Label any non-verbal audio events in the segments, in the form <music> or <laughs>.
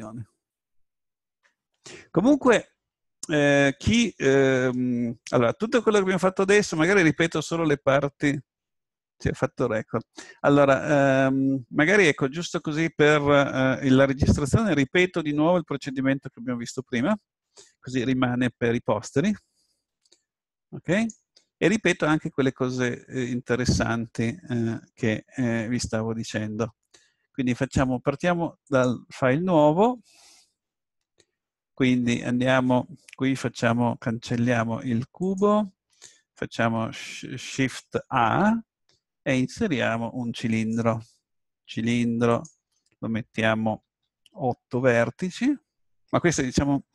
situazione. Comunque, eh, chi, ehm, allora, tutto quello che abbiamo fatto adesso, magari ripeto solo le parti, si è fatto record. Allora, ehm, magari ecco, giusto così per eh, la registrazione, ripeto di nuovo il procedimento che abbiamo visto prima, così rimane per i posteri. Ok? E ripeto anche quelle cose eh, interessanti eh, che eh, vi stavo dicendo. Quindi facciamo, partiamo dal file nuovo, quindi andiamo qui, facciamo, cancelliamo il cubo, facciamo Shift A e inseriamo un cilindro. Cilindro lo mettiamo 8 vertici, ma questo diciamo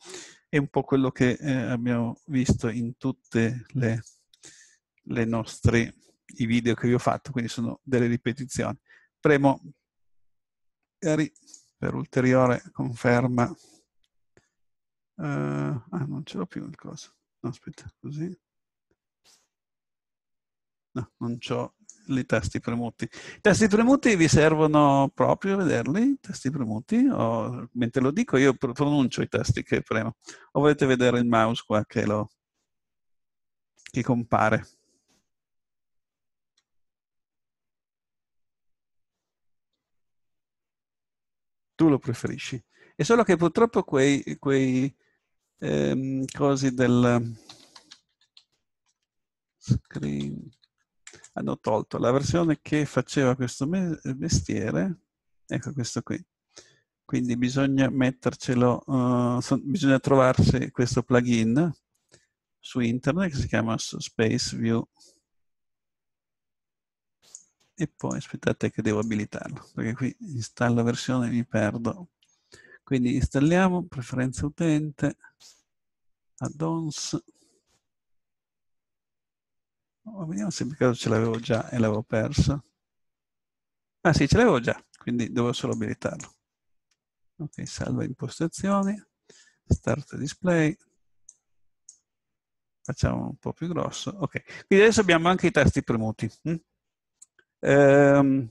è un po' quello che eh, abbiamo visto in tutte le, le nostre i video che vi ho fatto, quindi sono delle ripetizioni. Premo Magari per ulteriore conferma. Uh, ah, non ce l'ho più il coso. No, aspetta, così. No, non ho i tasti premuti. I tasti premuti vi servono proprio a vederli? I tasti premuti? O, mentre lo dico io pronuncio i tasti che premo. O volete vedere il mouse qua che, lo, che compare? tu lo preferisci. È solo che purtroppo quei, quei ehm, cosi del screen hanno tolto la versione che faceva questo mestiere, ecco questo qui. Quindi bisogna mettercelo, uh, eh, so, bisogna trovarsi questo plugin su internet che si chiama Space View e poi aspettate che devo abilitarlo, perché qui installo versione e mi perdo. Quindi installiamo preferenze utente, add-ons, oh, vediamo se per caso ce l'avevo già e l'avevo perso. Ah sì, ce l'avevo già, quindi devo solo abilitarlo. Ok, salva impostazioni, start display, facciamo un po' più grosso. Ok, quindi adesso abbiamo anche i tasti premuti. Hm? Ehm,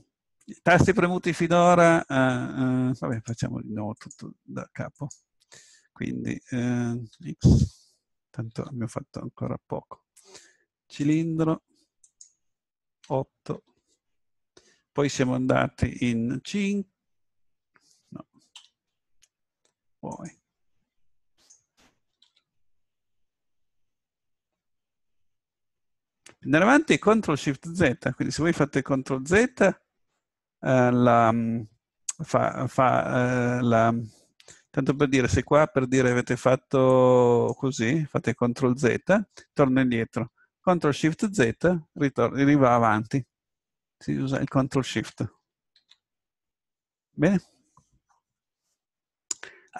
I tasti premuti finora, eh, eh, vabbè, facciamo di nuovo tutto da capo. Quindi, eh, X, tanto abbiamo fatto ancora poco. Cilindro, 8. Poi siamo andati in 5. No. Poi. Andare avanti è CTRL SHIFT Z, quindi se voi fate CTRL Z eh, la, mm, fa, fa eh, la, tanto per dire, se qua per dire avete fatto così, fate CTRL Z, torna indietro, CTRL SHIFT Z, ritorno, arriva avanti, si usa il CTRL SHIFT. Bene?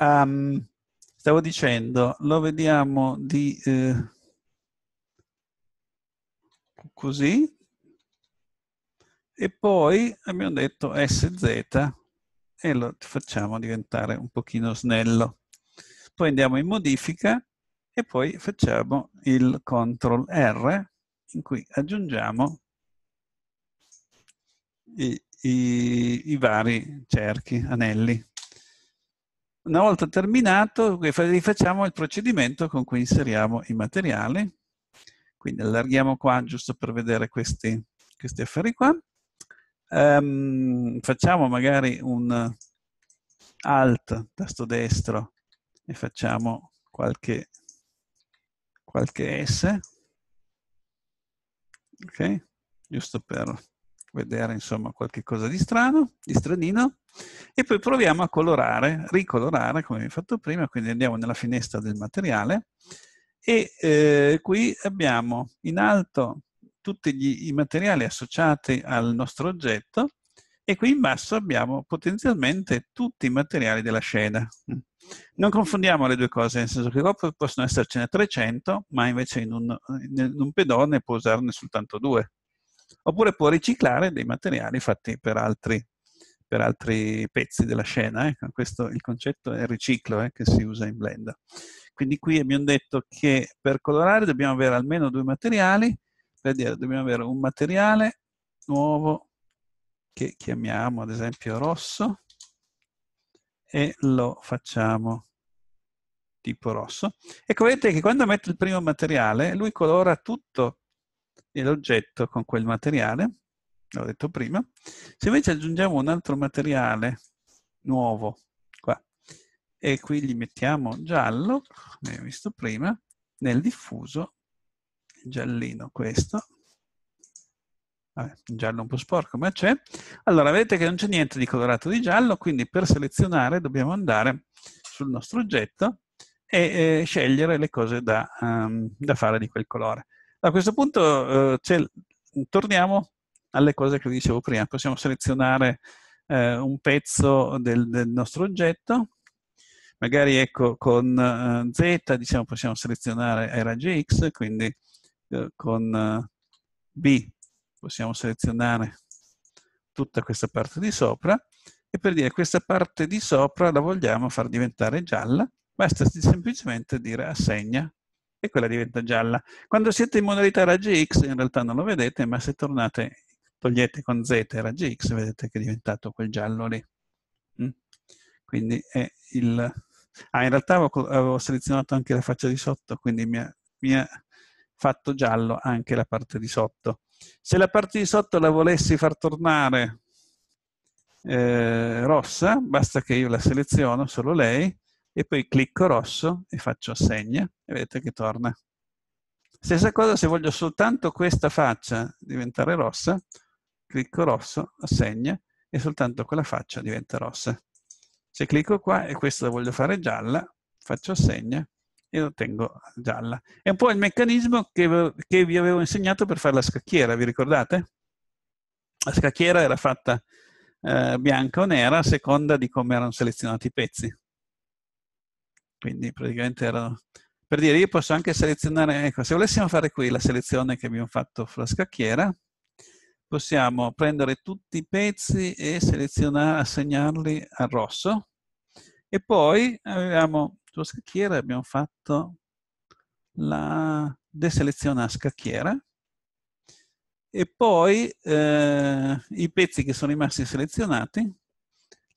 Um, stavo dicendo, lo vediamo di... Eh, così, e poi abbiamo detto SZ e lo facciamo diventare un pochino snello. Poi andiamo in modifica e poi facciamo il CTRL R in cui aggiungiamo i, i, i vari cerchi, anelli. Una volta terminato, rifacciamo il procedimento con cui inseriamo i materiali quindi allarghiamo qua giusto per vedere questi, questi affari qua. Um, facciamo magari un alt, tasto destro, e facciamo qualche, qualche S. Ok? Giusto per vedere insomma qualche cosa di strano, di stranino, e poi proviamo a colorare, ricolorare come abbiamo fatto prima, quindi andiamo nella finestra del materiale e eh, qui abbiamo in alto tutti gli, i materiali associati al nostro oggetto e qui in basso abbiamo potenzialmente tutti i materiali della scena. Non confondiamo le due cose, nel senso che qua possono essercene 300, ma invece in un, in un pedone può usarne soltanto due. Oppure può riciclare dei materiali fatti per altri per altri pezzi della scena. Eh? Questo, il concetto è riciclo eh, che si usa in Blender. Quindi qui abbiamo detto che per colorare dobbiamo avere almeno due materiali, per dire dobbiamo avere un materiale nuovo che chiamiamo ad esempio rosso e lo facciamo tipo rosso. Ecco, vedete che quando metto il primo materiale, lui colora tutto l'oggetto con quel materiale, l'ho detto prima. Se invece aggiungiamo un altro materiale nuovo e qui gli mettiamo giallo, come abbiamo visto prima, nel diffuso, giallino questo, Vabbè, giallo un po' sporco ma c'è, allora vedete che non c'è niente di colorato di giallo, quindi per selezionare dobbiamo andare sul nostro oggetto e eh, scegliere le cose da, um, da, fare di quel colore. A questo punto eh, torniamo alle cose che vi dicevo prima, possiamo selezionare eh, un pezzo del, del nostro oggetto, Magari ecco, con eh, Z diciamo, possiamo selezionare ai raggi X, quindi eh, con eh, B possiamo selezionare tutta questa parte di sopra e per dire questa parte di sopra la vogliamo far diventare gialla, basta semplicemente dire assegna e quella diventa gialla. Quando siete in modalità raggi X in realtà non lo vedete, ma se tornate, togliete con Z raggi X vedete che è diventato quel giallo lì. Mm? Quindi è il Ah, in realtà avevo, avevo selezionato anche la faccia di sotto, quindi mi ha, mi ha fatto giallo anche la parte di sotto. Se la parte di sotto la volessi far tornare eh, rossa, basta che io la seleziono, solo lei, e poi clicco rosso e faccio assegna e vedete che torna. Stessa cosa se voglio soltanto questa faccia diventare rossa, clicco rosso, assegna e soltanto quella faccia diventa rossa. Se clicco qua e questa la voglio fare gialla, faccio assegna e ottengo gialla. È un po' il meccanismo che, che vi avevo insegnato per fare la scacchiera, vi ricordate? La scacchiera era fatta eh, bianca o nera a seconda di come erano selezionati i pezzi. Quindi praticamente erano... Per dire, io posso anche selezionare, ecco, se volessimo fare qui la selezione che abbiamo fatto sulla scacchiera, possiamo prendere tutti i pezzi e selezionare, assegnarli al rosso e poi abbiamo sulla scacchiera abbiamo fatto la deseleziona scacchiera e poi eh, i pezzi che sono rimasti selezionati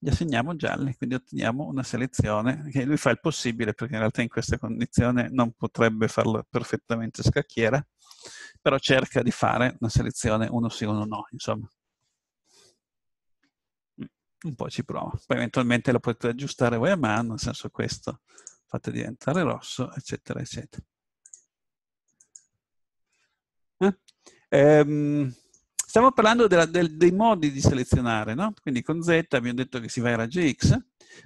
li assegniamo gialli, quindi otteniamo una selezione che lui fa il possibile perché in realtà in questa condizione non potrebbe farlo perfettamente scacchiera, però cerca di fare una selezione uno sì, uno no, insomma. Mm, un po' ci prova. Poi eventualmente lo potete aggiustare voi a mano, nel senso questo fate diventare rosso, eccetera, eccetera. Eh? Ehm, stiamo parlando della, del, dei modi di selezionare, no? Quindi con Z abbiamo detto che si va ai raggi X,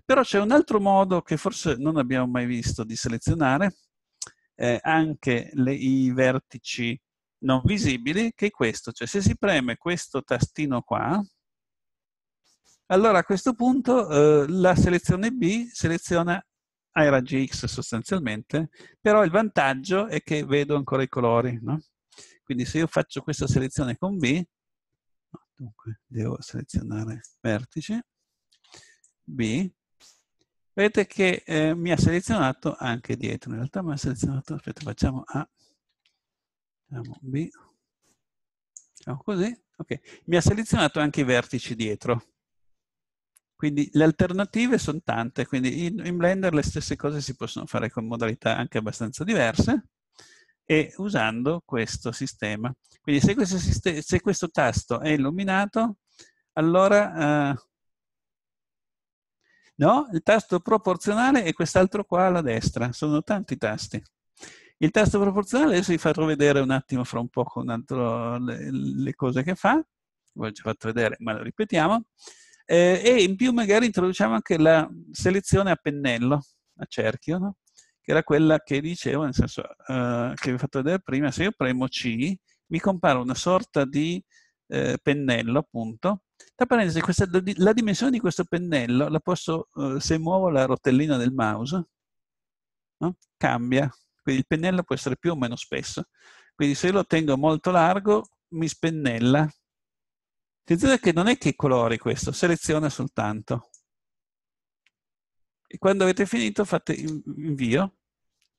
però c'è un altro modo che forse non abbiamo mai visto di selezionare, eh, anche le, i vertici non visibili, che è questo. Cioè se si preme questo tastino qua, allora a questo punto eh, la selezione B seleziona ai raggi X sostanzialmente, però il vantaggio è che vedo ancora i colori. No? Quindi se io faccio questa selezione con B, dunque devo selezionare vertice, B, Vedete che eh, mi ha selezionato anche dietro, in realtà mi ha selezionato, aspetta facciamo A, facciamo B, facciamo così, ok, mi ha selezionato anche i vertici dietro. Quindi le alternative sono tante, quindi in, in Blender le stesse cose si possono fare con modalità anche abbastanza diverse e usando questo sistema. Quindi se questo, se questo tasto è illuminato, allora eh, no? il tasto proporzionale e quest'altro qua alla destra, sono tanti tasti. Il tasto proporzionale, adesso vi farò vedere un attimo fra un po' con altro le, le cose che fa, ho già fatto vedere ma lo ripetiamo, eh, e in più magari introduciamo anche la selezione a pennello, a cerchio, no? che era quella che dicevo, nel senso eh, che vi ho fatto vedere prima, se io premo C mi compare una sorta di eh, pennello appunto tra parentesi, questa, la dimensione di questo pennello, la posso, eh, se muovo la rotellina del mouse, no? cambia. Quindi il pennello può essere più o meno spesso. Quindi se lo tengo molto largo, mi spennella. Attenzione che non è che colori questo, seleziona soltanto. E quando avete finito fate invio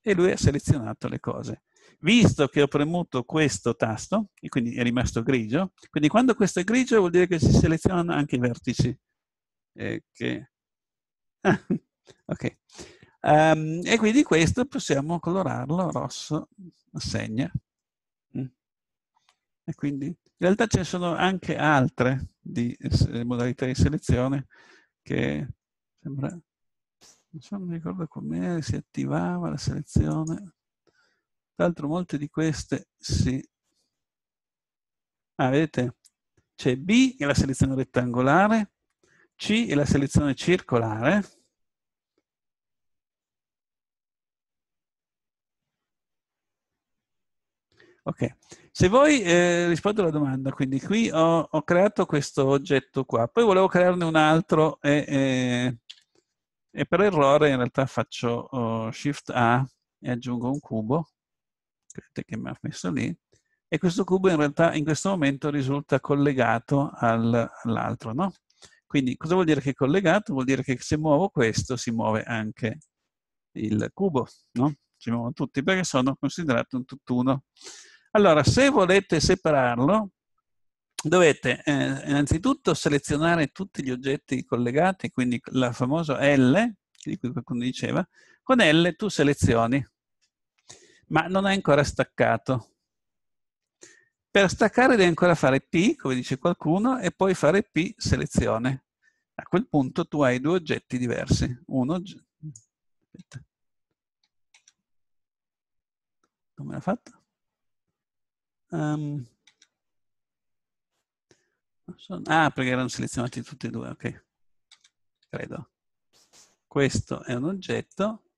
e lui ha selezionato le cose. Visto che ho premuto questo tasto, e quindi è rimasto grigio, quindi quando questo è grigio vuol dire che si selezionano anche i vertici. Eh, che... <laughs> ah, Um, e quindi questo possiamo colorarlo rosso, segna. Mm. E quindi in realtà ci sono anche altre di eh, modalità di selezione che sembra, non so, non ricordo come si attivava la selezione. Tra l'altro molte di queste si... Ah, vedete? C'è B che è la selezione rettangolare, C è la selezione circolare, Ok, se voi eh, rispondo alla domanda, quindi qui ho, ho, creato questo oggetto qua, poi volevo crearne un altro e, e, e per errore in realtà faccio oh, Shift A e aggiungo un cubo Aspetta che mi ha messo lì. E questo cubo in realtà in questo momento risulta collegato all'altro, no? Quindi cosa vuol dire che è collegato? Vuol dire che se muovo questo si muove anche il cubo, no? Si muovono tutti perché sono considerati un tutt'uno. Allora, se volete separarlo, dovete eh, innanzitutto selezionare tutti gli oggetti collegati, quindi la famosa L, di cui qualcuno diceva, con L tu selezioni ma non è ancora staccato. Per staccare devi ancora fare P, come dice qualcuno, e poi fare P selezione. A quel punto tu hai due oggetti diversi. Uno... Aspetta. Come l'ha fatto? Um... Ehm. Sono... Ah, perché erano selezionati tutti e due, ok. Credo. Questo è un oggetto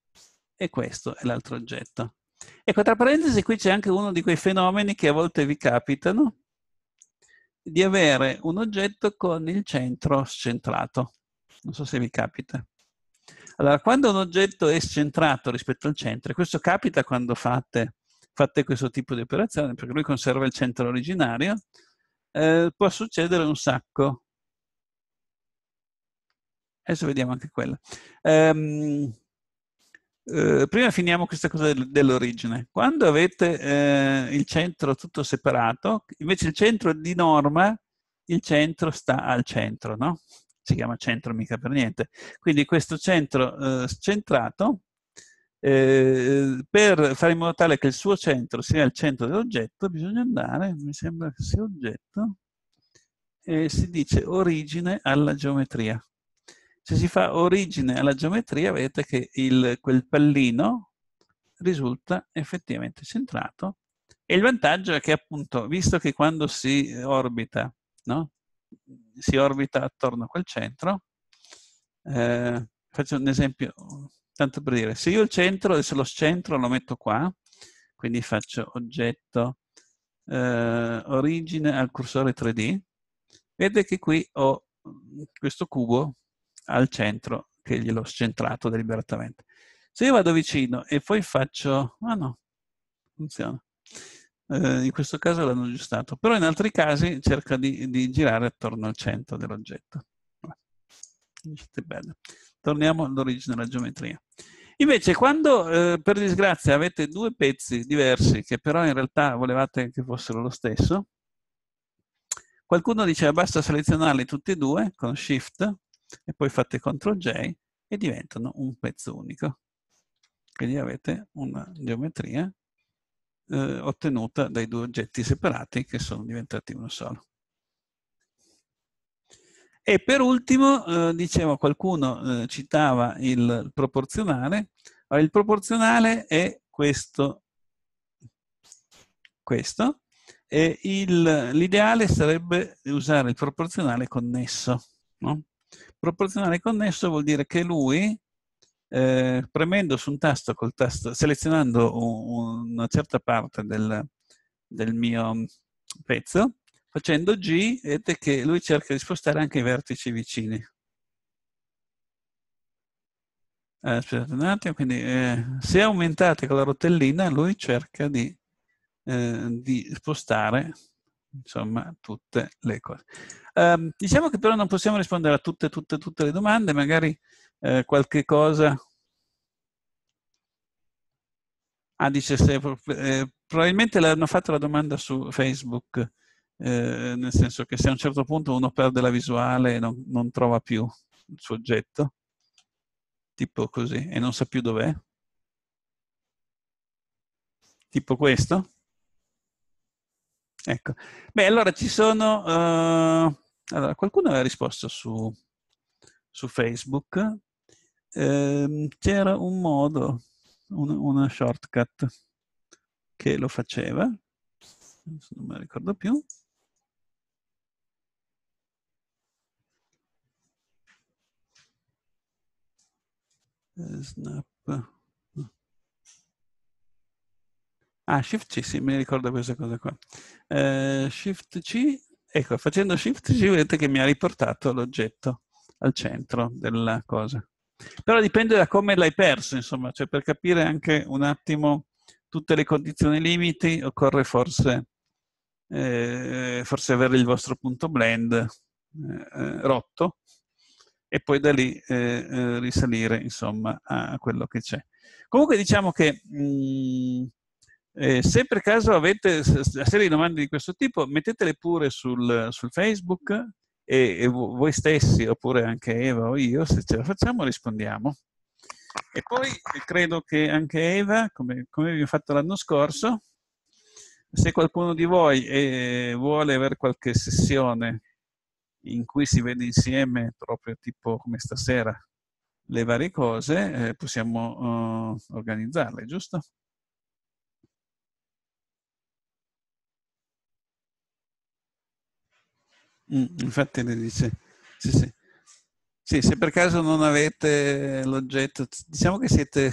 e questo è l'altro oggetto. Ecco, tra parentesi, qui c'è anche uno di quei fenomeni che a volte vi capitano, di avere un oggetto con il centro scentrato. Non so se vi capita. Allora, quando un oggetto è scentrato rispetto al centro, e questo capita quando fate, fate questo tipo di operazione, perché lui conserva il centro originario, eh, può succedere un sacco. Adesso vediamo anche quello. Um, eh, prima finiamo questa cosa dell'origine. Quando avete eh, il centro tutto separato, invece il centro di norma, il centro sta al centro, no? Si chiama centro mica per niente. Quindi questo centro eh, centrato, eh, per fare in modo tale che il suo centro sia il centro dell'oggetto, bisogna andare, mi sembra che sia oggetto, e si dice origine alla geometria. Se si fa origine alla geometria, vedete che il, quel pallino risulta effettivamente centrato e il vantaggio è che appunto, visto che quando si orbita, no? si orbita attorno a quel centro, eh, faccio un esempio, tanto per dire, se io il centro, adesso lo centro lo metto qua, quindi faccio oggetto, eh, origine al cursore 3D, vedete che qui ho questo cubo al centro che gliel'ho centrato deliberatamente. Se io vado vicino e poi faccio... Ah no, funziona. Eh, in questo caso l'hanno aggiustato, però in altri casi cerca di, di girare attorno al centro dell'oggetto. Torniamo all'origine della geometria. Invece, quando eh, per disgrazia avete due pezzi diversi, che però in realtà volevate che fossero lo stesso, qualcuno dice basta selezionarli tutti e due con Shift, e poi fate CTRL J e diventano un pezzo unico. Quindi avete una geometria eh, ottenuta dai due oggetti separati che sono diventati uno solo. E per ultimo, eh, dicevo, qualcuno eh, citava il proporzionale. il proporzionale è questo. Questo. E l'ideale sarebbe usare il proporzionale connesso. No? Proporzionale connesso vuol dire che lui, eh, premendo su un tasto col tasto, selezionando un, una certa parte del, del mio pezzo, facendo G, vedete che lui cerca di spostare anche i vertici vicini. Eh, aspettate un attimo, quindi eh, se aumentate con la rotellina lui cerca di, eh, di spostare insomma tutte le cose. Um, diciamo che però non possiamo rispondere a tutte, tutte, tutte le domande, magari eh, qualche cosa... Ah, dice se... Eh, probabilmente l'hanno fatto la domanda su Facebook, eh, nel senso che se a un certo punto uno perde la visuale e non, non trova più il suo oggetto, tipo così, e non sa più dov'è. Tipo questo? Ecco. Beh, allora ci sono... Uh, allora, qualcuno ha risposto su, su Facebook. Eh, c'era un modo, un, una shortcut che lo faceva. Non me ricordo più. Eh, snap. Ah, Shift C, sì, mi ricordo questa cosa qua. Eh, Shift C, ecco, facendo Shift C vedete che mi ha riportato l'oggetto al centro della cosa. Però dipende da come l'hai perso, insomma, cioè per capire anche un attimo tutte le condizioni limiti occorre forse, eh, forse avere il vostro punto blend eh, eh rotto e poi da lì eh, eh, risalire insomma a quello che c'è. Comunque diciamo che mh, mm, eh, se per caso avete una serie di domande di questo tipo, mettetele pure sul, sul Facebook e, e, voi stessi, oppure anche Eva o io, se ce la facciamo, rispondiamo. E poi eh, credo che anche Eva, come, come abbiamo fatto l'anno scorso, se qualcuno di voi eh, vuole avere qualche sessione in cui si vede insieme, proprio tipo come stasera, le varie cose, eh, possiamo eh, organizzarle, giusto? Mm, infatti le dice, sì, sì. Sì, se per caso non avete l'oggetto, diciamo che siete...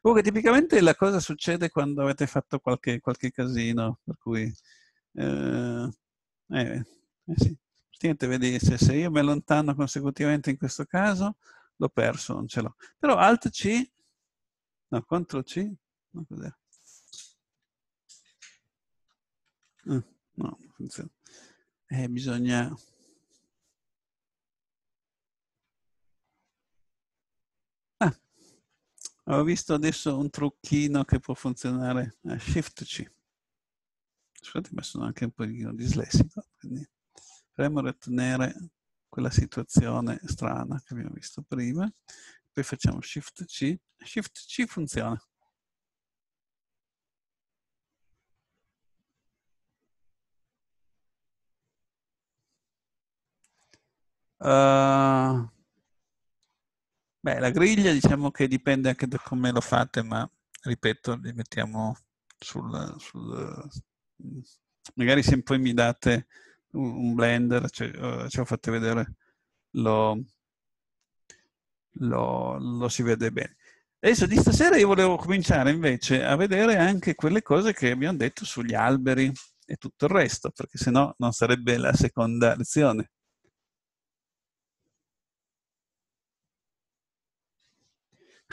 Comunque tipicamente la cosa succede quando avete fatto qualche, qualche casino, per cui... Eh, eh, eh sì. Senti, vedi, se, se, io mi allontano consecutivamente in questo caso, l'ho perso, non ce l'ho. Però Alt C, no, Ctrl C, no, cos'era? Eh, mm, no, funziona eh, bisogna ah, ho visto adesso un trucchino che può funzionare a shift c scusate ma sono anche un po' dislessico quindi dovremmo ottenere quella situazione strana che abbiamo visto prima poi facciamo shift c shift c funziona Uh, beh, la griglia diciamo che dipende anche da come lo fate, ma ripeto, li mettiamo sul... sul magari se poi mi date un blender, cioè, eh, ce lo fate vedere, lo, lo, lo si vede bene. Adesso di stasera io volevo cominciare invece a vedere anche quelle cose che abbiamo detto sugli alberi e tutto il resto, perché sennò non sarebbe la seconda lezione.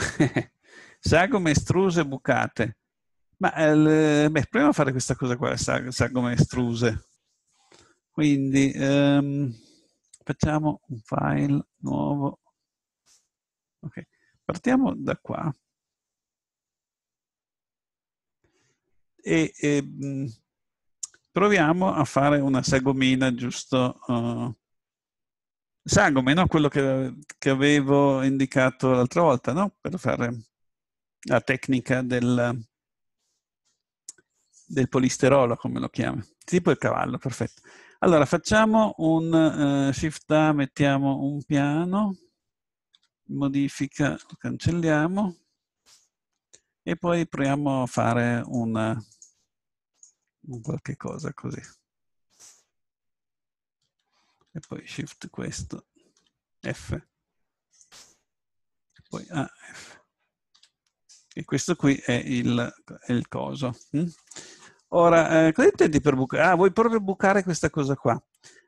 <laughs> sagome estruse bucate. Ma eh, beh, proviamo a fare questa cosa qua, sag- sagome estruse. Quindi ehm, facciamo un file nuovo. Ok, partiamo da qua. E, e ehm, proviamo a fare una sagomina giusto uh, sagome, no? quello che, che, avevo indicato l'altra volta, no? per fare la tecnica del, del polisterolo, come lo chiama, tipo il cavallo, perfetto. Allora, facciamo un uh, Shift A, mettiamo un piano, modifica, lo cancelliamo e poi proviamo a fare una, un qualche cosa così e poi shift questo, F, e poi AF. Ah, e questo qui è il, è il coso. Hm? Ora, eh, cosa intendi per bucare? Ah, vuoi proprio bucare questa cosa qua.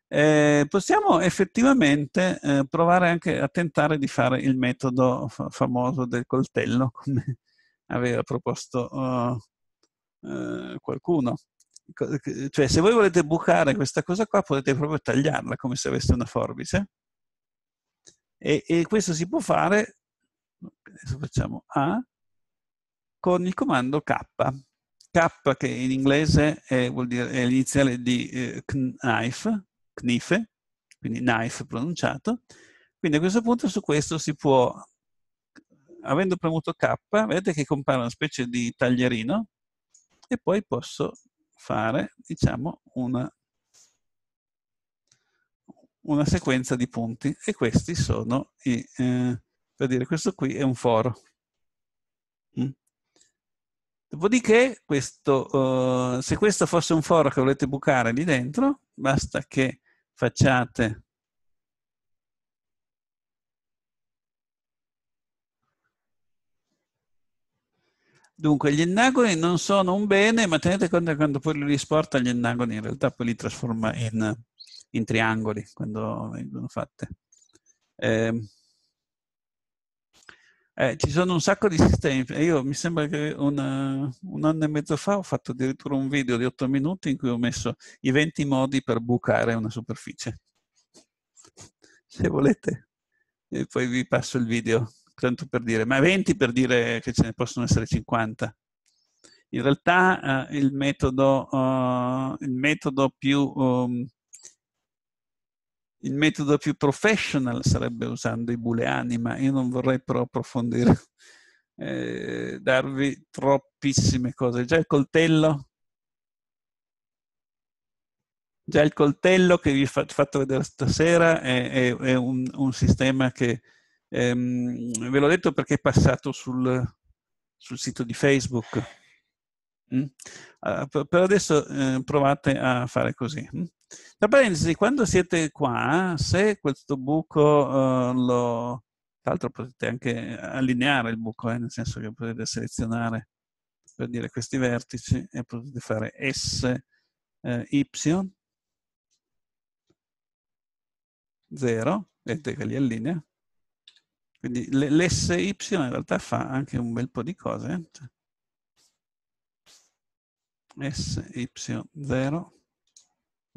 Eh, possiamo effettivamente eh, provare anche a tentare di fare il metodo famoso del coltello, come <laughs> aveva proposto uh, uh, qualcuno cioè se voi volete bucare questa cosa qua potete proprio tagliarla come se aveste una forbice e, e questo si può fare adesso facciamo A con il comando K K che in inglese è, vuol dire, è l'iniziale di eh, knife, knife quindi knife pronunciato quindi a questo punto su questo si può avendo premuto K vedete che compare una specie di taglierino e poi posso fare, diciamo, una, una sequenza di punti e questi sono i, eh, per dire, questo qui è un foro. Mm? Dopodiché, questo, eh, se questo fosse un foro che volete bucare lì dentro, basta che facciate Dunque, gli innagoni non sono un bene, ma tenete conto che quando poi li risporta gli innagoni in realtà poi li trasforma in, in triangoli quando vengono fatte. Eh, eh, ci sono un sacco di <laughs> sistemi. Io mi sembra che una, un anno e mezzo fa ho fatto addirittura un video di 8 minuti in cui ho messo i 20 modi per bucare una superficie. <laughs> Se volete, e poi vi passo il video tanto per dire, ma 20 per dire che ce ne possono essere 50. In realtà eh, il, metodo, uh, il, metodo più, um, il, metodo più, professional sarebbe usando i booleani, ma io non vorrei però approfondire, <laughs> eh, darvi troppissime cose. Già il coltello, già il coltello che vi ho fatto vedere stasera è, è, è un, un sistema che Ehm, ve l'ho detto perché è passato sul, sul sito di Facebook. Mm? Ah, per adesso eh, provate a fare così. Tra mm? parentesi, quando siete qua, se questo buco eh, lo... Tra l'altro potete anche allineare il buco, eh, nel senso che potete selezionare per dire questi vertici e potete fare S, eh, Y, 0, vedete che li allinea, quindi l'SY in realtà fa anche un bel po' di cose. Eh. Cioè, sy 0.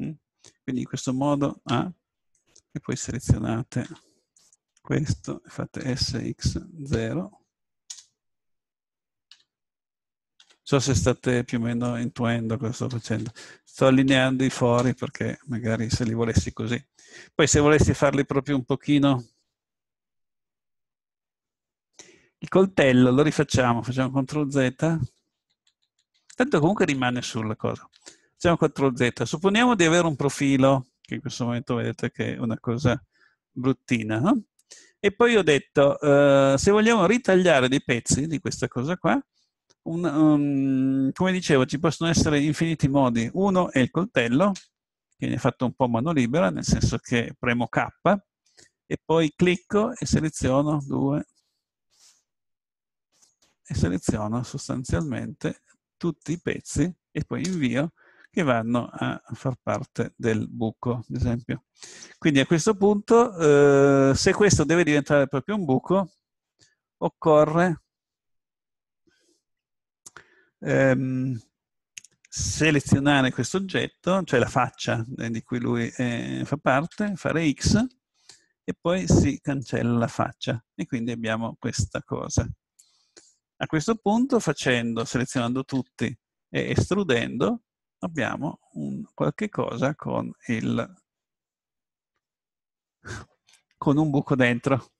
Mm. Quindi in questo modo A, ah, e poi selezionate questo, e fate sx0. Non so se state più o meno intuendo cosa sto facendo. Sto allineando i fori perché magari se li volessi così. Poi se volessi farli proprio un pochino il coltello lo rifacciamo, facciamo CTRL Z. Tanto comunque rimane sulla cosa. Facciamo CTRL Z. Supponiamo di avere un profilo, che in questo momento vedete che è una cosa bruttina, no? E poi ho detto, eh, se vogliamo ritagliare dei pezzi di questa cosa qua, un, um, come dicevo, ci possono essere infiniti modi. Uno è il coltello, che viene fatto un po' mano libera, nel senso che premo K, e poi clicco e seleziono 2, e seleziono sostanzialmente tutti i pezzi e poi invio che vanno a far parte del buco, ad esempio. Quindi a questo punto, eh, se questo deve diventare proprio un buco, occorre ehm, selezionare questo oggetto, cioè la faccia eh, di cui lui eh, fa parte, fare X, e poi si cancella la faccia. E quindi abbiamo questa cosa. A questo punto, facendo, selezionando tutti e estrudendo, abbiamo un, qualche cosa con, il, con un buco dentro.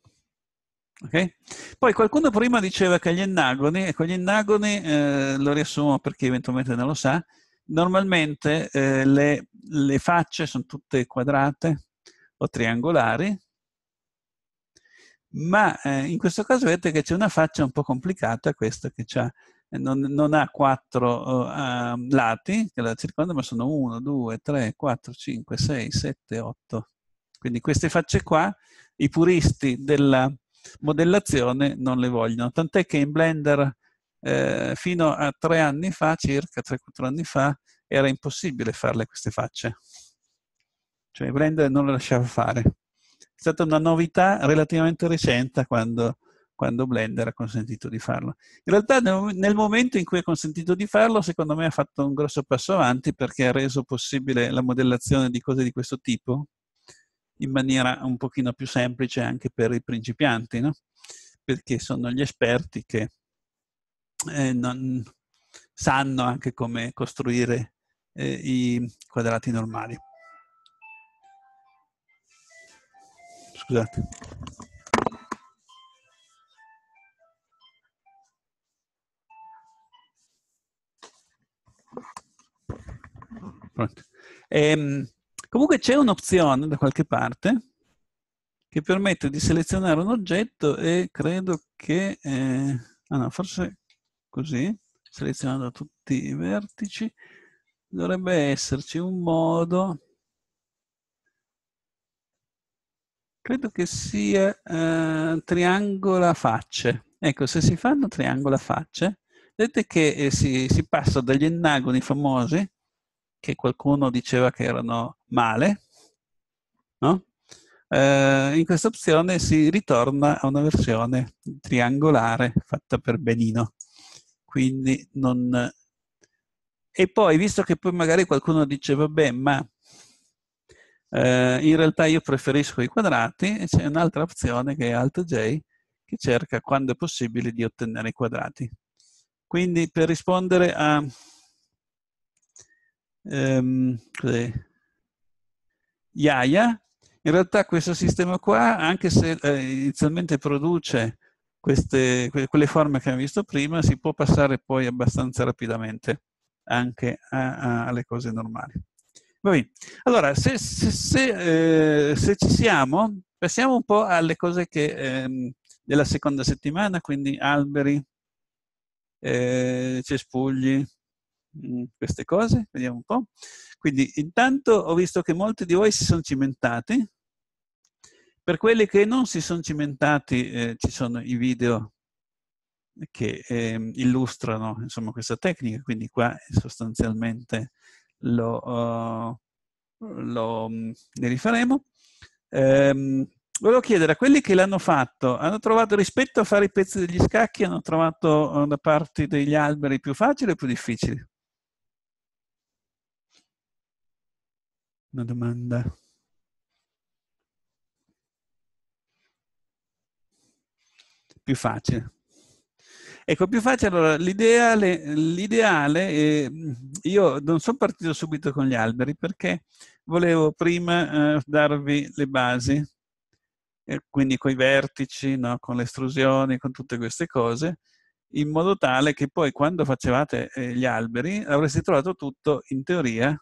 Okay? Poi qualcuno prima diceva che gli ennagoni, ecco gli ennagoni, eh, lo riassumo per chi eventualmente non lo sa, normalmente eh, le, le facce sono tutte quadrate o triangolari, ma eh, in questo caso vedete che c'è una faccia un po' complicata, questa che eh, non, non, ha quattro uh, lati che la circondano, ma sono 1, 2, 3, 4, 5, 6, 7, 8. Quindi queste facce qua, i puristi della modellazione non le vogliono, tant'è che in Blender eh, fino a tre anni fa, circa 3-4 anni fa, era impossibile farle queste facce. Cioè Blender non le lasciava fare. È stata una novità relativamente recente quando, quando Blender ha consentito di farlo. In realtà nel, nel momento in cui ha consentito di farlo, secondo me ha fatto un grosso passo avanti perché ha reso possibile la modellazione di cose di questo tipo in maniera un pochino più semplice anche per i principianti, no? perché sono gli esperti che eh, non, sanno anche come costruire eh, i quadrati normali. scusate. Ehm, comunque c'è un'opzione da qualche parte che permette di selezionare un oggetto e credo che... Eh, ah no, forse così, selezionando tutti i vertici, dovrebbe esserci un modo Credo che sia eh, triangola facce. Ecco, se si fanno triangola facce, vedete che eh, si, si, passa dagli ennagoni famosi, che qualcuno diceva che erano male, no? eh, in questa opzione si ritorna a una versione triangolare fatta per Benino. Quindi non... E poi, visto che poi magari qualcuno dice, vabbè, ma eh, in realtà io preferisco i quadrati e c'è un'altra opzione che è Alt J che cerca quando è possibile di ottenere i quadrati. Quindi per rispondere a ehm, Yaya, in realtà questo sistema qua, anche se eh, inizialmente produce queste, quelle forme che abbiamo visto prima, si può passare poi abbastanza rapidamente anche a, a, alle cose normali. Allora, se, se, se, eh, se, ci siamo, passiamo un po' alle cose che, eh, della seconda settimana, quindi alberi, eh, cespugli, mm, queste cose, vediamo un po'. Quindi intanto ho visto che molti di voi si sono cimentati, per quelli che non si sono cimentati eh, ci sono i video che ehm, illustrano insomma, questa tecnica, quindi qua sostanzialmente lo, uh, lo, mm, ne rifaremo. Ehm, volevo chiedere a quelli che l'hanno fatto, hanno trovato rispetto a fare i pezzi degli scacchi, hanno trovato eh, da parte degli alberi più facili o più difficili? Una domanda. Più facile. Ecco, più facile, allora, l'ideale, l'ideale è, eh, io non sono partito subito con gli alberi perché volevo prima eh, darvi le basi, eh, quindi con i vertici, no? con le estrusioni, con tutte queste cose, in modo tale che poi quando facevate eh, gli alberi avreste trovato tutto in teoria,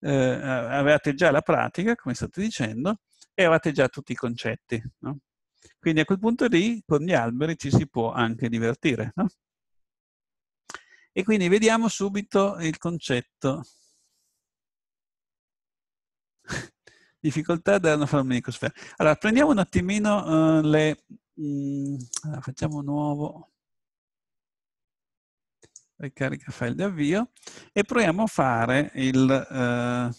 eh, avevate già la pratica, come state dicendo, e avevate già tutti i concetti. No? Quindi a quel punto lì con gli alberi ci si può anche divertire. No? E quindi vediamo subito il concetto. <laughs> Difficoltà da una forma di ecosfera. Allora, prendiamo un attimino uh, le... Mh, mm, allora, facciamo un nuovo ricarica file di avvio e proviamo a fare il, eh,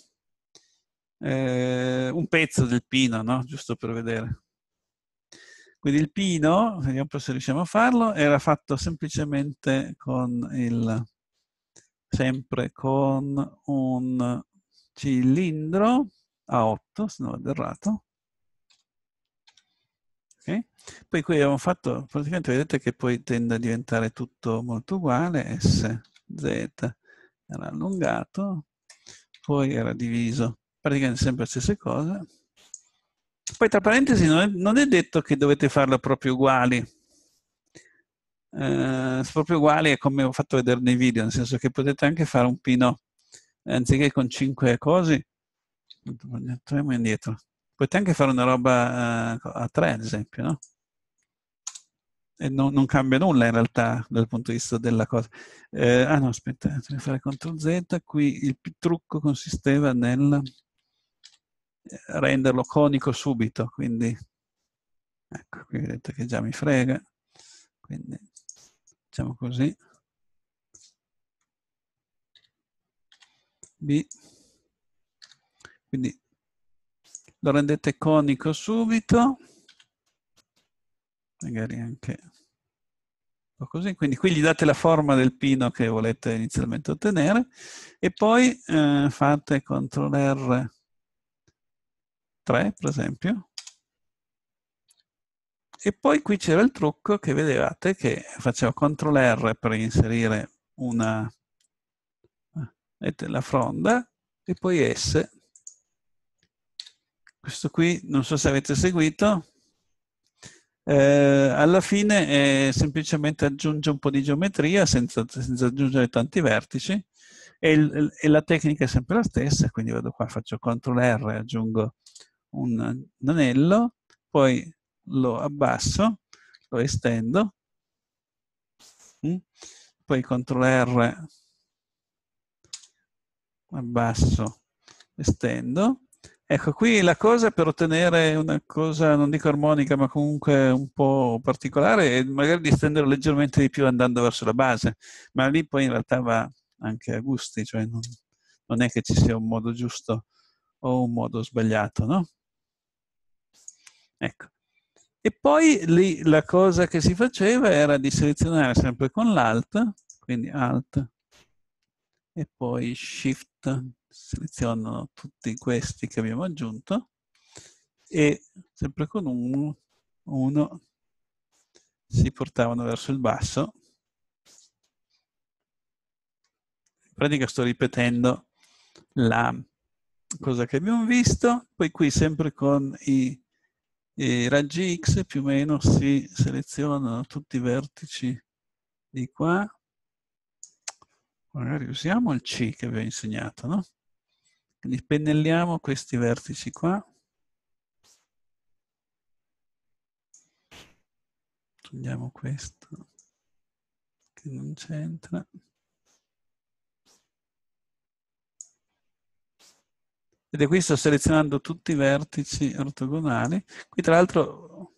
eh, un pezzo del pino, no? giusto per vedere. Quindi il pino, vediamo se riusciamo a farlo, era fatto semplicemente con il, sempre con un cilindro a 8, se non vado errato. Okay. Poi qui abbiamo fatto, praticamente vedete che poi tende a diventare tutto molto uguale, S, Z era allungato, poi era diviso, praticamente sempre le stesse cose, poi tra parentesi non è, non è detto che dovete farlo proprio uguali. Eh, proprio uguali è come ho fatto vedere nei video, nel senso che potete anche fare un pino eh, anziché con 5 cose, torniamo indietro. Potete anche fare una roba eh, a 3, ad esempio, no? E non, non, cambia nulla in realtà dal punto di vista della cosa. Eh, ah no, aspetta, devo eh, fare CTRL Z. Qui il trucco consisteva nel renderlo conico subito, quindi ecco, qui vedete che già mi frega, quindi facciamo così. B. Quindi lo rendete conico subito, magari anche così. Quindi qui gli date la forma del pino che volete inizialmente ottenere e poi eh, fate CTRL R 3 per esempio. E poi qui c'era il trucco che vedevate che facevo CTRL R per inserire una eh, la fronda e poi S. Questo qui non so se avete seguito. Eh, alla fine eh, semplicemente aggiunge un po' di geometria senza, senza aggiungere tanti vertici e, il, e, la tecnica è sempre la stessa, quindi vado qua, faccio CTRL R, aggiungo un anello, poi lo abbasso, lo estendo, mm, poi CTRL R abbasso, estendo. Ecco, qui la cosa per ottenere una cosa, non dico armonica, ma comunque un po' particolare, è magari di distendere leggermente di più andando verso la base, ma lì poi in realtà va anche a gusti, cioè non, non è che ci sia un modo giusto o un modo sbagliato, no? Ecco. E poi lì la cosa che si faceva era di selezionare sempre con l'Alt, quindi Alt e poi Shift, selezionano tutti questi che abbiamo aggiunto e sempre con uno, uno si portavano verso il basso. In pratica sto ripetendo la cosa che abbiamo visto, poi qui sempre con i i raggi X più o meno si selezionano tutti i vertici di qua. Magari usiamo il C che vi ho insegnato, no? Quindi pennelliamo questi vertici qua. Togliamo questo che non c'entra. Vedete qui sto selezionando tutti i vertici ortogonali. Qui tra l'altro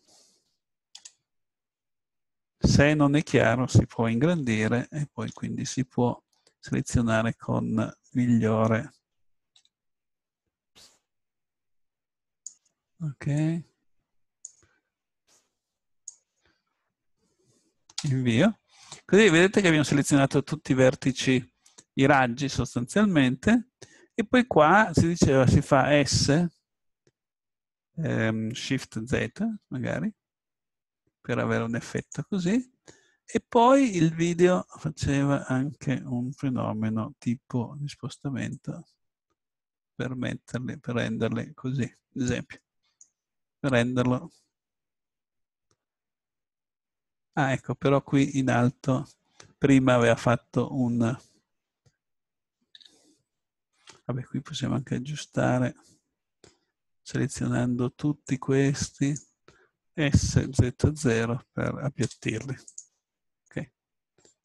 se non è chiaro si può ingrandire e poi quindi si può selezionare con migliore. Ok. Invio. Così vedete che abbiamo selezionato tutti i vertici, i raggi sostanzialmente, e poi qua si diceva si fa S, ehm, Shift Z magari, per avere un effetto così. E poi il video faceva anche un fenomeno tipo di spostamento per metterli, per renderli così, ad esempio, per renderlo. Ah, ecco, però qui in alto prima aveva fatto un Vabbè, qui possiamo anche aggiustare selezionando tutti questi SZ0 per appiattirli. Okay.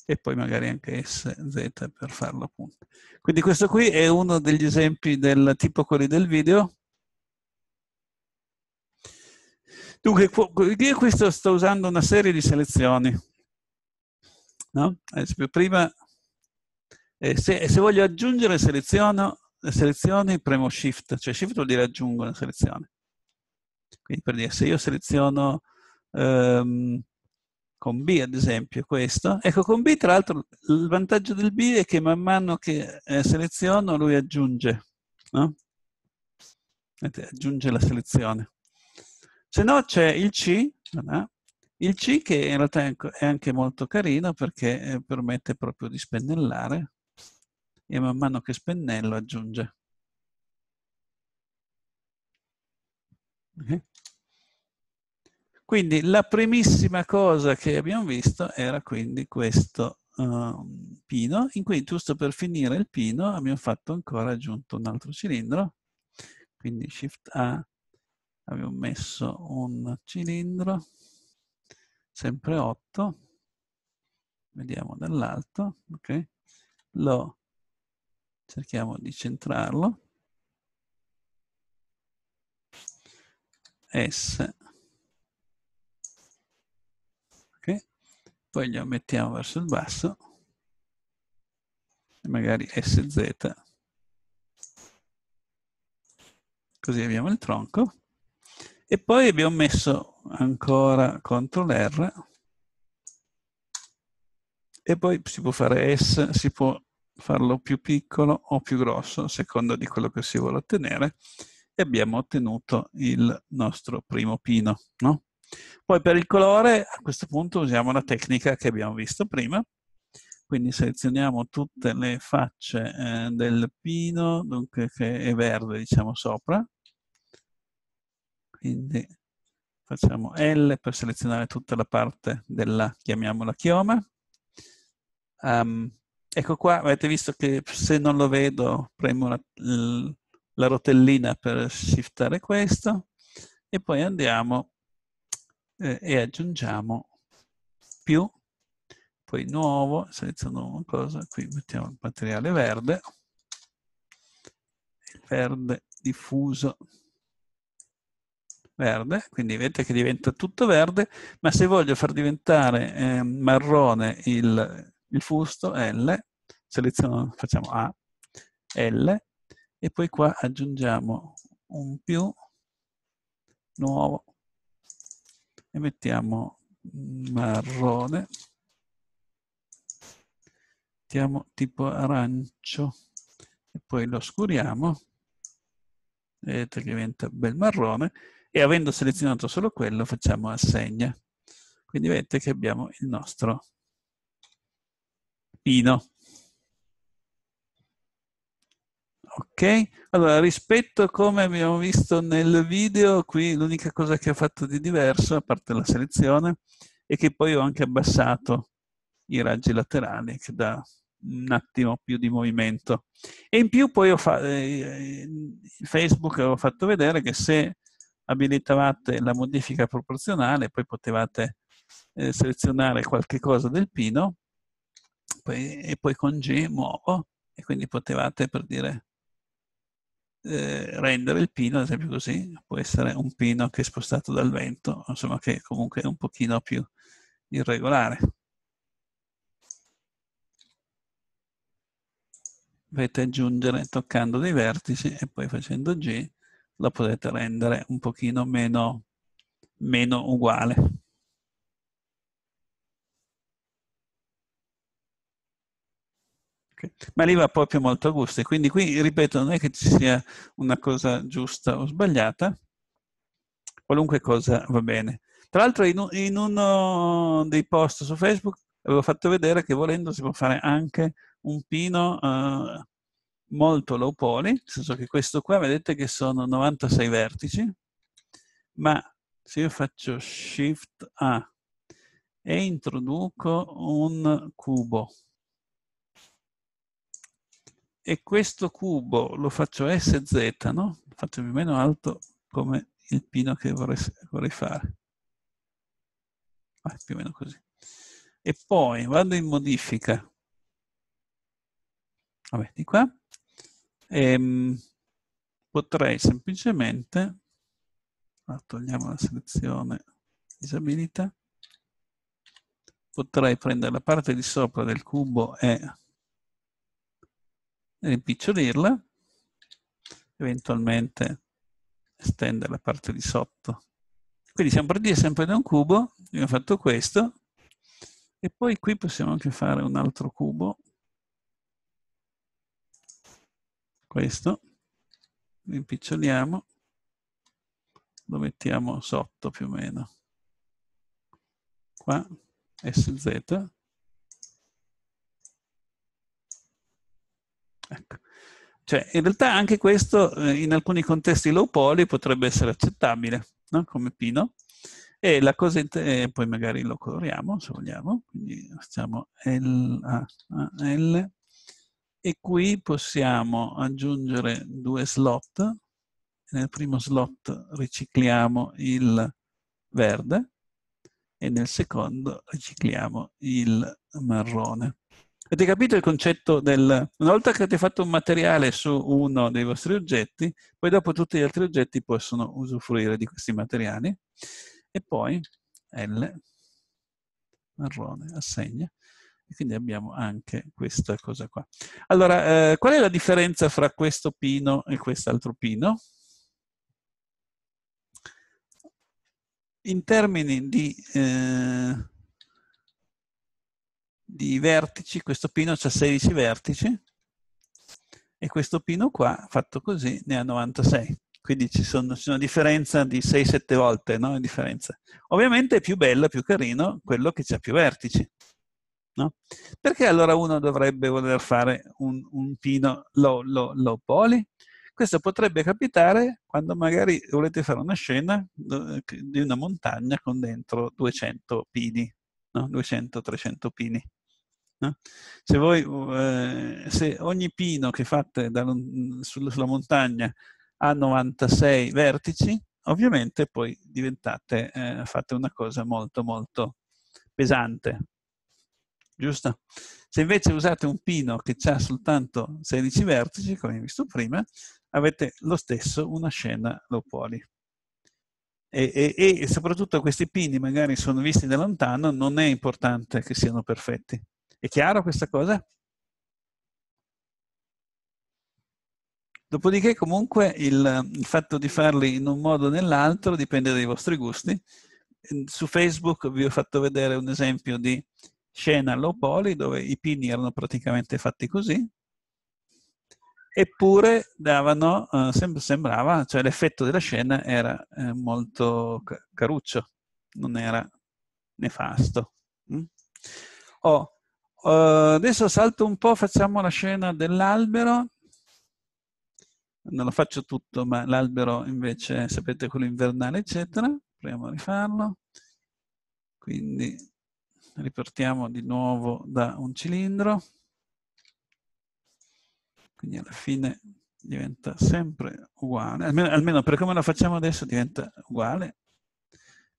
E poi magari anche SZ per farlo appunto. Quindi questo qui è uno degli esempi del tipo quelli del video. Dunque, io questo sto usando una serie di selezioni. No? Ad esempio, prima, eh, se, se voglio aggiungere seleziono le selezioni, premo Shift, cioè Shift vuol dire aggiungo una selezione. Quindi per dire, se io seleziono um, con B ad esempio questo, ecco con B tra l'altro il vantaggio del B è che man mano che eh, seleziono lui aggiunge, no? aggiunge la selezione. Se no c'è il C, il C che in realtà è anche molto carino perché eh, permette proprio di spennellare, e man mano che spennello aggiunge. Eh. Quindi la primissima cosa che abbiamo visto era quindi questo uh, pino, in cui giusto per finire il pino abbiamo fatto ancora aggiunto un altro cilindro, quindi Shift A, abbiamo messo un cilindro, sempre 8, vediamo dall'alto, ok? lo Cerchiamo di centrarlo. S. Ok. Poi lo mettiamo verso il basso. E magari SZ. Così abbiamo il tronco. E poi abbiamo messo ancora CTRL R e poi si può fare S, si può farlo più piccolo o più grosso, a seconda di quello che si vuole ottenere, e abbiamo ottenuto il nostro primo pino. No? Poi per il colore, a questo punto usiamo la tecnica che abbiamo visto prima, quindi selezioniamo tutte le facce eh, del pino, dunque che è verde, diciamo, sopra. Quindi facciamo L per selezionare tutta la parte della, chiamiamola chioma. Um, Ecco qua, avete visto che se non lo vedo premo la, la rotellina per shiftare questo e poi andiamo eh, e aggiungiamo più, poi nuovo, seleziono una cosa, qui mettiamo il materiale verde, verde diffuso verde, quindi vedete che diventa tutto verde, ma se voglio far diventare eh, marrone il il fusto L, seleziono, facciamo A, L, e poi qua aggiungiamo un più nuovo e mettiamo marrone, mettiamo tipo arancio e poi lo scuriamo vedete che diventa bel marrone e avendo selezionato solo quello facciamo assegna. Quindi vedete che abbiamo il nostro Pino. Ok? Allora, rispetto a come abbiamo visto nel video, qui l'unica cosa che ho fatto di diverso, a parte la selezione, è che poi ho anche abbassato i raggi laterali, che dà un attimo più di movimento. E in più poi ho fa eh, eh Facebook ho fatto vedere che se abilitavate la modifica proporzionale, poi potevate eh, selezionare qualche cosa del pino, poi, e poi con G muovo e quindi potevate per dire eh, rendere il pino, ad esempio così, può essere un pino che è spostato dal vento, insomma che comunque è un pochino più irregolare. Potete aggiungere toccando dei vertici e poi facendo G lo potete rendere un pochino meno, meno uguale. Okay. Ma lì va proprio molto a gusto e quindi qui, ripeto, non è che ci sia una cosa giusta o sbagliata, qualunque cosa va bene. Tra l'altro in, in uno dei post su Facebook avevo fatto vedere che volendo si può fare anche un pino eh, molto low poly, nel senso che questo qua vedete che sono 96 vertici, ma se io faccio Shift A e introduco un cubo e questo cubo lo faccio SZ, no? Faccio più o meno alto come il pino che vorrei, vorrei fare. Ah, più o meno così. E poi vado in modifica. Vabbè, di qua. E, ehm, potrei semplicemente, ah, togliamo la selezione disabilita, potrei prendere la parte di sopra del cubo e rimpicciolirla, eventualmente estendere la parte di sotto. Quindi siamo partiti sempre da un cubo, abbiamo fatto questo, e poi qui possiamo anche fare un altro cubo, questo, rimpiccioliamo, lo mettiamo sotto più o meno, qua, SZ, Ecco. Cioè, in realtà anche questo eh, in alcuni contesti low poly potrebbe essere accettabile, no? come pino. E la cosa, eh, poi magari lo coloriamo se vogliamo, quindi facciamo L, A, A, L, e qui possiamo aggiungere due slot. Nel primo slot ricicliamo il verde e nel secondo ricicliamo il marrone. Avete capito il concetto del... Una volta che avete fatto un materiale su uno dei vostri oggetti, poi dopo tutti gli altri oggetti possono usufruire di questi materiali. E poi L marrone assegna. E quindi abbiamo anche questa cosa qua. Allora, eh, qual è la differenza fra questo pino e quest'altro pino? In termini di... Eh, di vertici, questo pino ha 16 vertici e questo pino qua, fatto così, ne ha 96. Quindi ci sono, c'è una differenza di 6-7 volte, no? Ovviamente è più bello, più carino quello che ha più vertici. No? Perché allora uno dovrebbe voler fare un, un pino low, low, low, poly? Questo potrebbe capitare quando magari volete fare una scena eh, di una montagna con dentro 200 pini, no? 200-300 pini. No? Se, voi, eh, se ogni pino che fate da, mm, sulla, sulla montagna ha 96 vertici, ovviamente poi diventate, eh, fate una cosa molto molto pesante. Giusto? Se invece usate un pino che ha soltanto 16 vertici, come visto prima, avete lo stesso una scena Lopoli. E, e, e soprattutto questi pini magari sono visti da lontano, non è importante che siano perfetti. È chiaro questa cosa? Dopodiché comunque il, il fatto di farli in un modo o nell'altro dipende dai vostri gusti. Su Facebook vi ho fatto vedere un esempio di scena low poly dove i pini erano praticamente fatti così, eppure davano, eh, sembrava, cioè l'effetto della scena era eh, molto caruccio, non era nefasto. Mm? O eh, adesso salto un po', facciamo la scena dell'albero. Non lo faccio tutto, ma l'albero invece, sapete, quello invernale, eccetera. Proviamo a rifarlo. Quindi riportiamo di nuovo da un cilindro. Quindi alla fine diventa sempre uguale, almeno, almeno per come lo facciamo adesso diventa uguale.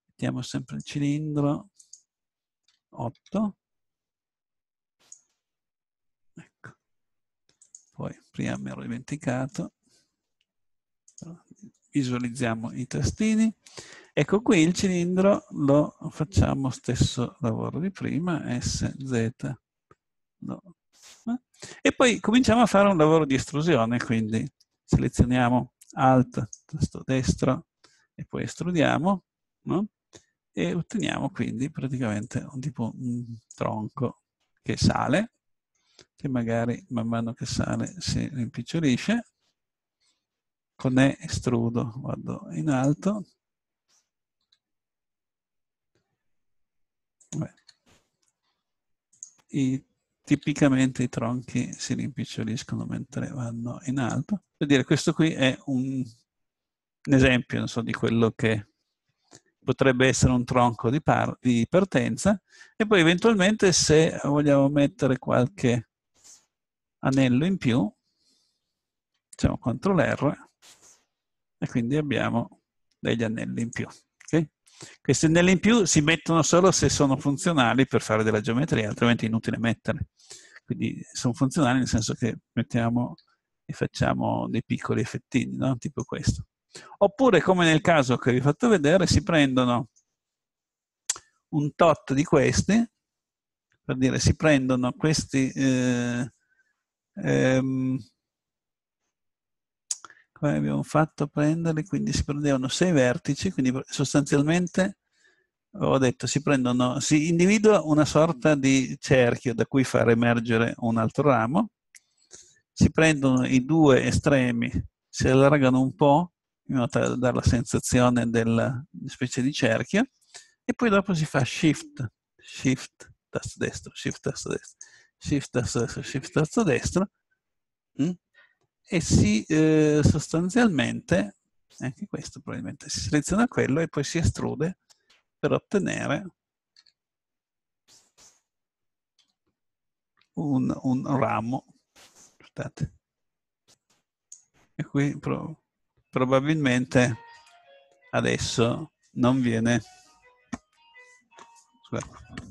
Mettiamo sempre il cilindro 8 poi prima mi ero dimenticato, visualizziamo i tastini, ecco qui il cilindro lo facciamo stesso lavoro di prima, SZ, no. e poi cominciamo a fare un lavoro di estrusione, quindi selezioniamo Alt, tasto destro, e poi estrudiamo, no? e otteniamo quindi praticamente un tipo un tronco che sale, che magari man mano che sale si rimpicciolisce. Con E estrudo, vado in alto. I, tipicamente i tronchi si rimpiccioliscono mentre vanno in alto. Per dire, questo qui è un, un esempio so, di quello che potrebbe essere un tronco di, di partenza e poi eventualmente se vogliamo mettere qualche anello in più, facciamo CTRL R e quindi abbiamo degli anelli in più. Okay? Questi anelli in più si mettono solo se sono funzionali per fare della geometria, altrimenti è inutile metterli. Quindi sono funzionali nel senso che mettiamo e facciamo dei piccoli effettini, no? tipo questo. Oppure, come nel caso che vi ho fatto vedere, si prendono un tot di questi, per dire si prendono questi eh, ehm, come abbiamo fatto a prendere? Quindi si prendevano sei vertici, quindi sostanzialmente ho detto si prendono, si individua una sorta di cerchio da cui far emergere un altro ramo, si prendono i due estremi, si allargano un po' in modo da dare la sensazione della specie di cerchio e poi dopo si fa shift, shift, tasto destro, shift, tasto destro shift verso destra, shift verso destra, mh? Mm. e si eh, sostanzialmente, anche questo probabilmente, si seleziona quello e poi si estrude per ottenere un, un ramo. Aspettate. E qui pro, probabilmente adesso non viene... Scusate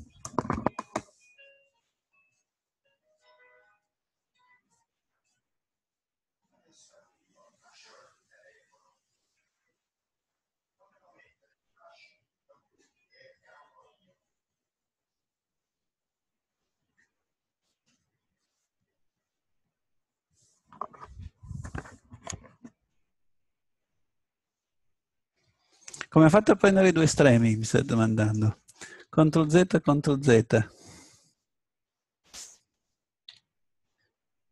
Come ha fatto a prendere i due estremi, mi stai domandando. Ctrl Z, Ctrl Z.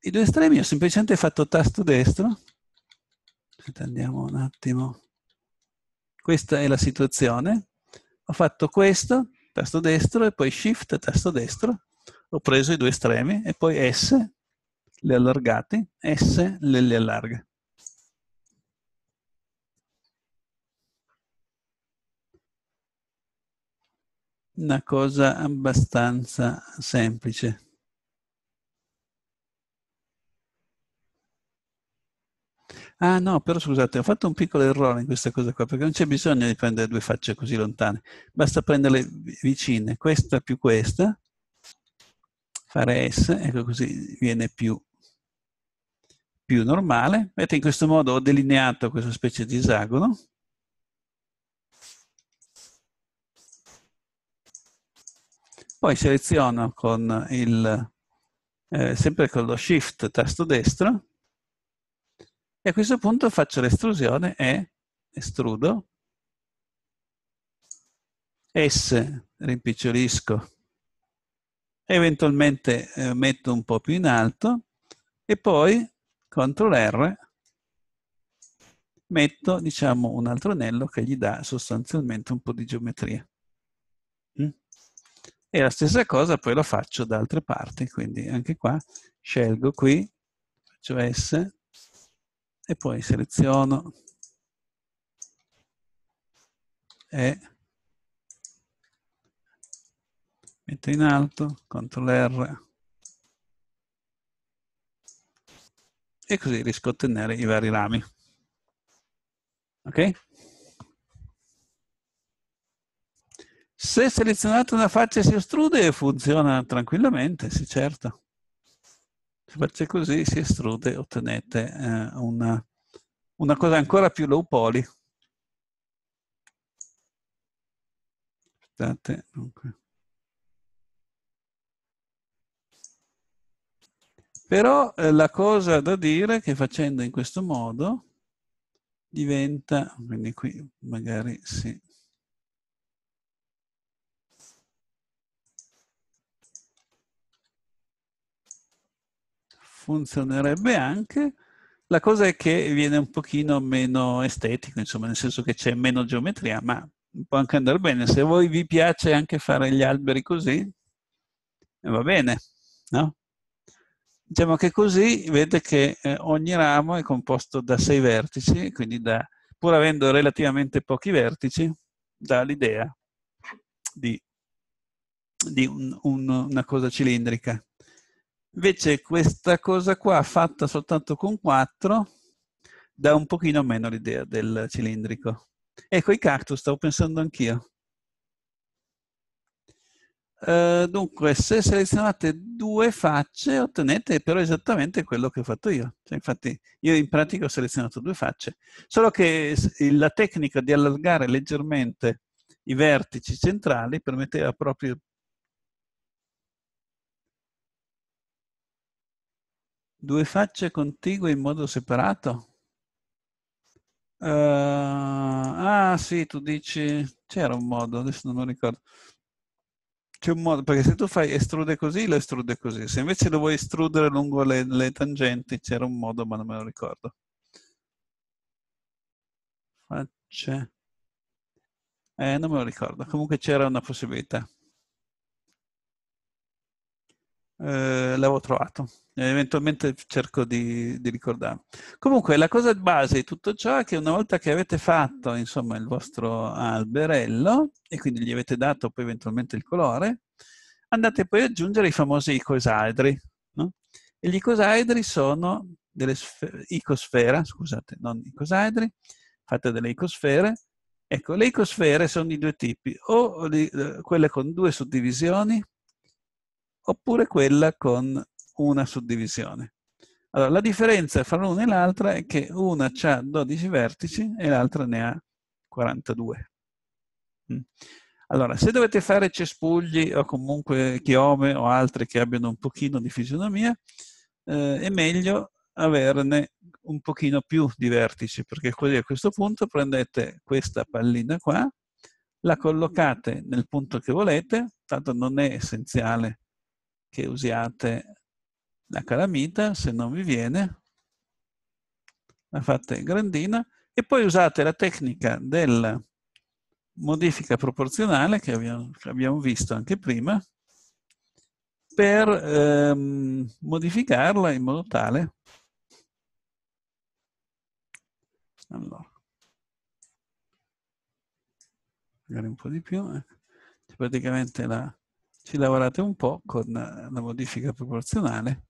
I due estremi ho semplicemente fatto tasto destro. Andiamo un attimo. Questa è la situazione. Ho fatto questo, tasto destro, e poi Shift, tasto destro. Ho preso i due estremi e poi S, li le allargati, S, li allarga. una cosa abbastanza semplice. Ah no, però scusate, ho fatto un piccolo errore in questa cosa qua, perché non c'è bisogno di prendere due facce così lontane, basta prenderle vicine, questa più questa, fare S, ecco così viene più, più normale. Vedete in questo modo ho delineato questa specie di esagono, Poi seleziono con il, eh, sempre con lo Shift tasto destro e a questo punto faccio l'estrusione e estrudo. S rimpicciolisco eventualmente eh, metto un po' più in alto e poi CTRL R metto diciamo un altro anello che gli dà sostanzialmente un po' di geometria. E la stessa cosa poi la faccio da altre parti, quindi anche qua scelgo qui, faccio S e poi seleziono e metto in alto, CTRL R e così riesco a ottenere i vari rami. Ok? Se selezionate una faccia e si estrude, funziona tranquillamente, sì certo. Se faccio così, si estrude, ottenete eh, una, una cosa ancora più low poly. Aspettate, dunque. Però eh, la cosa da dire è che facendo in questo modo diventa, quindi qui magari si funzionerebbe anche. La cosa è che viene un pochino meno estetico, insomma, nel senso che c'è meno geometria, ma può anche andare bene. Se a voi vi piace anche fare gli alberi così, eh, va bene, no? Diciamo che così vedete che eh, ogni ramo è composto da sei vertici, quindi da, pur avendo relativamente pochi vertici, dà l'idea di, di un, un, una cosa cilindrica. Invece questa cosa qua fatta soltanto con 4 dà un pochino meno l'idea del cilindrico. Ecco i cactus, stavo pensando anch'io. Uh, dunque, se selezionate due facce ottenete però esattamente quello che ho fatto io. Cioè, infatti io in pratica ho selezionato due facce, solo che la tecnica di allargare leggermente i vertici centrali permetteva proprio due facce contigue in modo separato? Uh, ah sì, tu dici c'era un modo, adesso non lo ricordo. C'è un modo, perché se tu fai estrude così, lo estrude così. Se invece lo vuoi estrudere lungo le, le tangenti, c'era un modo, ma non me lo ricordo. Facce. Eh, non me lo ricordo. Comunque c'era una possibilità eh, l'avevo trovato. Eventualmente cerco di, di ricordarlo. Comunque, la cosa base di tutto ciò è che una volta che avete fatto insomma, il vostro alberello e quindi gli avete dato poi eventualmente il colore, andate poi ad aggiungere i famosi icosaedri. No? E gli icosaedri sono delle icosfera, scusate, non icosaedri, fate delle icosfere. Ecco, le icosfere sono di due tipi, o le, eh, quelle con due suddivisioni, oppure quella con una suddivisione. Allora, la differenza fra l'una e l'altra è che una ha 12 vertici e l'altra ne ha 42. Mm. Allora, se dovete fare cespugli o comunque chiome o altre che abbiano un pochino di fisionomia, eh, è meglio averne un pochino più di vertici, perché così a questo punto prendete questa pallina qua, la collocate nel punto che volete, tanto non è essenziale che usiate la calamita, se non vi viene, la fate grandina e poi usate la tecnica della modifica proporzionale che abbiamo, visto anche prima per ehm, modificarla in modo tale allora magari un po' di più eh. praticamente la ci lavorate un po' con eh, la modifica proporzionale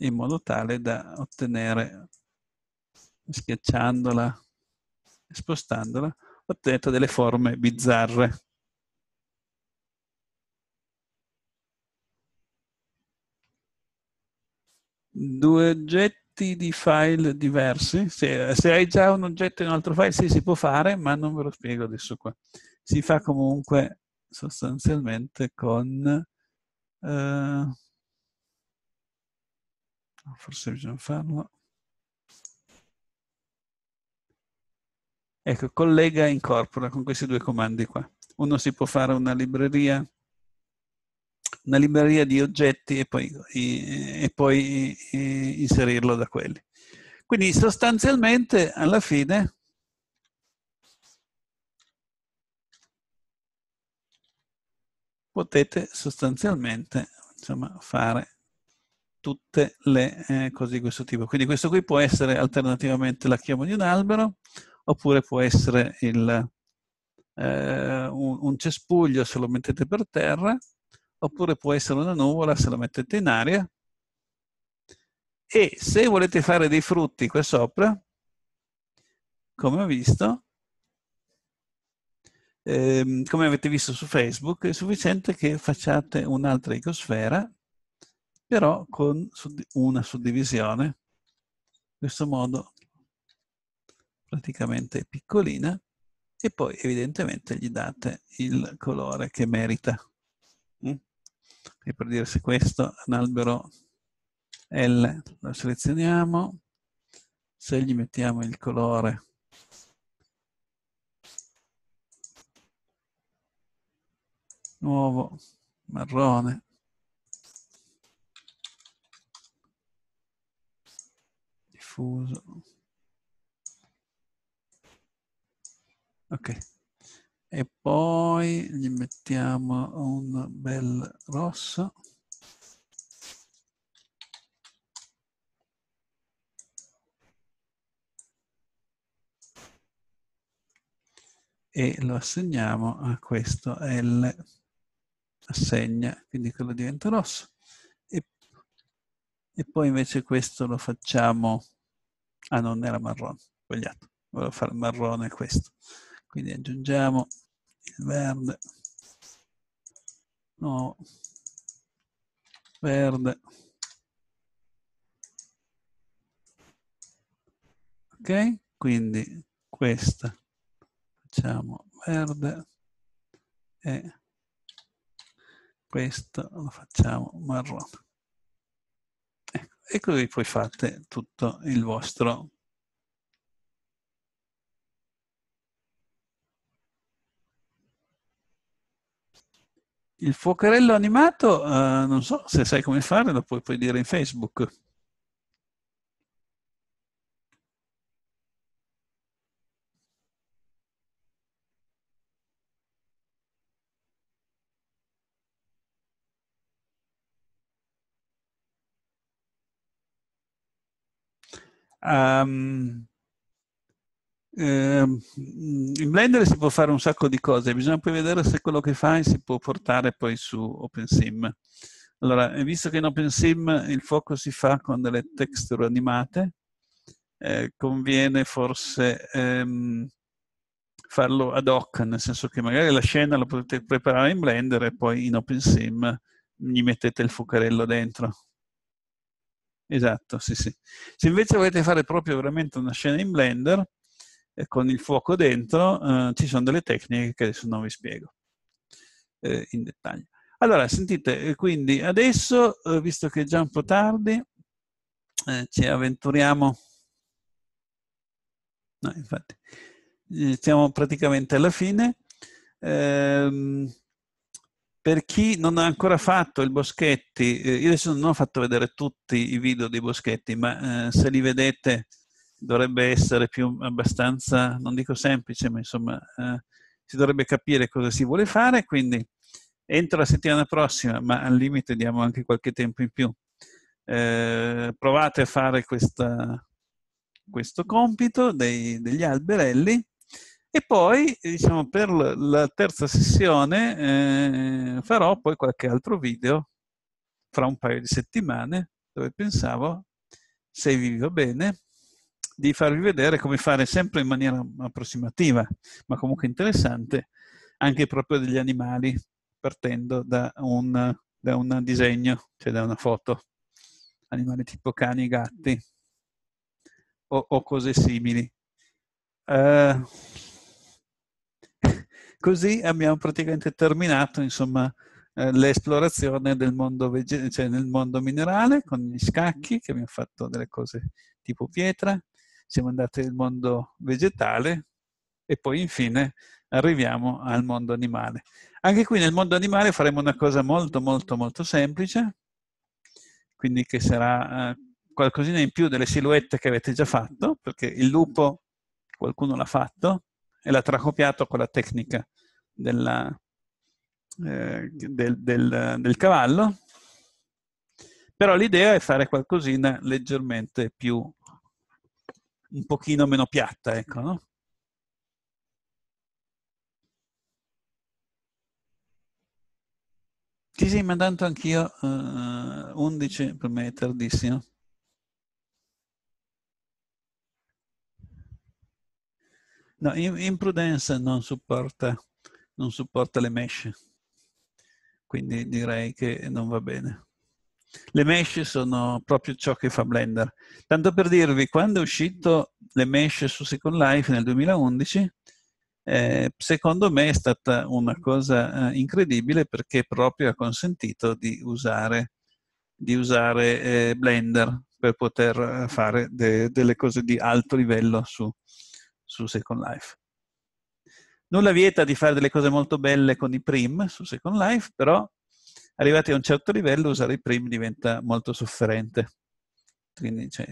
in modo tale da ottenere, schiacciandola e spostandola, ottenete delle forme bizzarre. Due oggetti di file diversi. Se, se hai già un oggetto in un altro file, sì, si può fare, ma non ve lo spiego adesso qua. Si fa comunque sostanzialmente con... Eh, oh, forse bisogna farlo. Ecco, collega e incorpora con questi due comandi qua. Uno si può fare una libreria, una libreria di oggetti e poi, e, e poi e, inserirlo da quelli. Quindi sostanzialmente alla fine potete sostanzialmente insomma, fare tutte le eh, cose di questo tipo. Quindi questo qui può essere alternativamente la chioma di un albero, oppure può essere il, eh, un, un, cespuglio se lo mettete per terra, oppure può essere una nuvola se lo mettete in aria. E se volete fare dei frutti qua sopra, come ho visto, eh, come avete visto su Facebook, è sufficiente che facciate un'altra ecosfera, però con una suddivisione, in questo modo praticamente piccolina, e poi evidentemente gli date il colore che merita. Mm? E per dire se questo è un albero L, lo selezioniamo, se gli mettiamo il colore nuovo marrone. Diffuso. Ok. E poi gli mettiamo un bel rosso. e lo assegniamo a questo L assegna, quindi quello diventa rosso. E, e poi invece questo lo facciamo, ah non era marrone, sbagliato, volevo fare marrone questo. Quindi aggiungiamo il verde, no, verde, ok? Quindi questa facciamo verde e questo lo facciamo marrone. Ecco, e così poi fate tutto il vostro Il fuocherello animato, eh, non so se sai come fare, lo puoi poi dire in Facebook. Um, in Blender si può fare un sacco di cose, bisogna poi vedere se quello che fai si può portare poi su OpenSim. Allora, eh, visto che in OpenSim il fuoco si fa con delle texture animate, eh, conviene forse ehm, farlo ad hoc, nel senso che magari la scena la potete preparare in Blender e poi in OpenSim gli mettete il fuocarello dentro. Esatto, sì, sì. Se invece volete fare proprio veramente una scena in Blender, eh, con il fuoco dentro, eh, ci sono delle tecniche che adesso non vi spiego eh, in dettaglio. Allora, sentite, eh, quindi adesso, eh, visto che è già un po' tardi, eh, ci avventuriamo... No, infatti, siamo praticamente alla fine. Eh, per chi non ha ancora fatto il Boschetti, eh, io adesso non ho fatto vedere tutti i video dei Boschetti, ma eh, se li vedete dovrebbe essere più abbastanza, non dico semplice, ma insomma eh, si dovrebbe capire cosa si vuole fare, quindi entro la settimana prossima, ma al limite diamo anche qualche tempo in più, eh, provate a fare questa, questo compito dei, degli alberelli e poi, eh, diciamo, per la terza sessione eh, farò poi qualche altro video fra un paio di settimane, dove pensavo, se vi va bene, di farvi vedere come fare sempre in maniera approssimativa, ma comunque interessante, anche proprio degli animali, partendo da un, da un disegno, cioè da una foto. Animali tipo cani, gatti o, o cose simili. Uh, Così abbiamo praticamente terminato insomma, eh, l'esplorazione del mondo, vege- cioè nel mondo minerale con gli scacchi, che abbiamo fatto delle cose tipo pietra, siamo andati nel mondo vegetale e poi infine arriviamo al mondo animale. Anche qui nel mondo animale faremo una cosa molto molto molto semplice, quindi che sarà eh, qualcosina in più delle silhouette che avete già fatto, perché il lupo qualcuno l'ha fatto e l'ha tracopiato con la tecnica della, eh, del, del, del cavallo, però l'idea è fare qualcosina leggermente più, un pochino meno piatta, ecco, no? Sì, sì, ma tanto anch'io uh, eh, 11 per me è tardissimo. No, imprudenza non supporta non supporta le mesh, quindi direi che non va bene. Le mesh sono proprio ciò che fa Blender. Tanto per dirvi, quando è uscito le mesh su Second Life nel 2011, eh, secondo me è stata una cosa eh, incredibile perché proprio ha consentito di usare, di usare eh, Blender per poter eh, fare de delle cose di alto livello su, su Second Life. Nulla vieta di fare delle cose molto belle con i prim su Second Life, però arrivati a un certo livello usare i prim diventa molto sofferente. Quindi, cioè...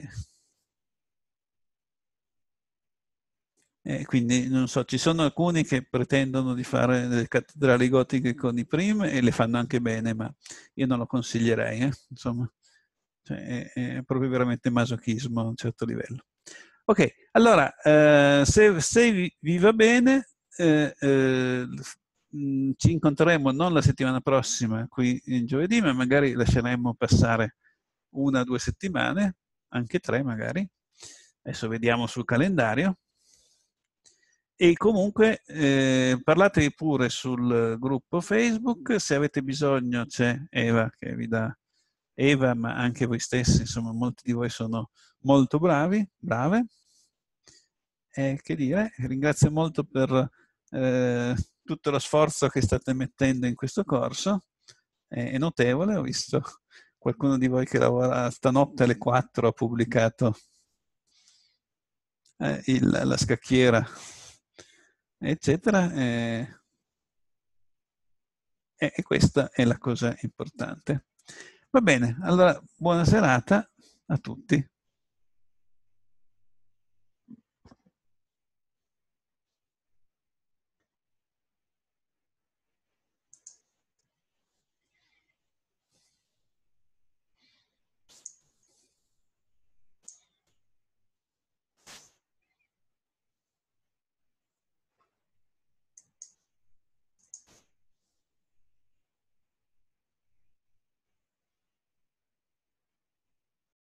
Eh, quindi, non so, ci sono alcuni che pretendono di fare delle cattedrali gotiche con i prim e le fanno anche bene, ma io non lo consiglierei, eh? insomma. Cioè, è, proprio veramente masochismo a un certo livello. Ok, allora, eh, se, se vi va bene, eh, ci incontreremo non la settimana prossima qui in giovedì, ma magari lasceremo passare una o due settimane, anche tre magari. Adesso vediamo sul calendario. E comunque eh, parlatevi pure sul gruppo Facebook, se avete bisogno c'è Eva che vi dà Eva, ma anche voi stessi, insomma molti di voi sono molto bravi, brave. E che dire, ringrazio molto per eh, tutto lo sforzo che state mettendo in questo corso è, è notevole, ho visto qualcuno di voi che lavora stanotte alle 4 ha pubblicato eh, il, la scacchiera, eccetera. Eh, e questa è la cosa importante. Va bene, allora buona serata a tutti.